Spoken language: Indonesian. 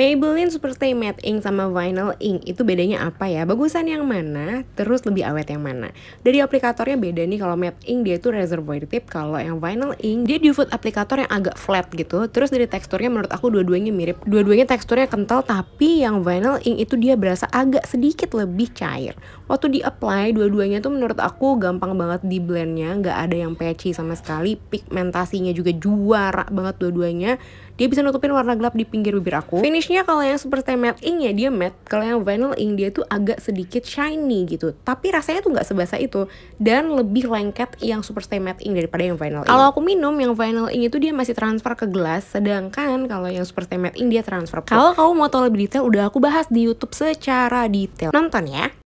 Maybelline Superstay Matte Ink sama Vinyl Ink itu bedanya apa ya? Bagusan yang mana? Terus lebih awet yang mana? Dari aplikatornya beda nih kalau Matte Ink dia itu reservoir tip, kalau yang Vinyl Ink dia diffude aplikator yang agak flat gitu. Terus dari teksturnya menurut aku dua-duanya mirip. Dua-duanya teksturnya kental tapi yang Vinyl Ink itu dia berasa agak sedikit lebih cair. Waktu di apply dua-duanya tuh menurut aku gampang banget di blendnya, nggak ada yang patchy sama sekali. Pigmentasinya juga juara banget dua-duanya. Dia bisa nutupin warna gelap di pinggir bibir aku. Finish Inchnya kalau yang stay matte ink ya dia matte, kalau yang vinyl ink dia tuh agak sedikit shiny gitu. Tapi rasanya tuh nggak sebasa itu dan lebih lengket yang superstay matte ink daripada yang vinyl ink. Kalau aku minum yang vinyl ink itu dia masih transfer ke gelas, sedangkan kalau yang superstay matte ink dia transfer. Kalau kamu mau tau lebih detail udah aku bahas di YouTube secara detail. Nonton ya.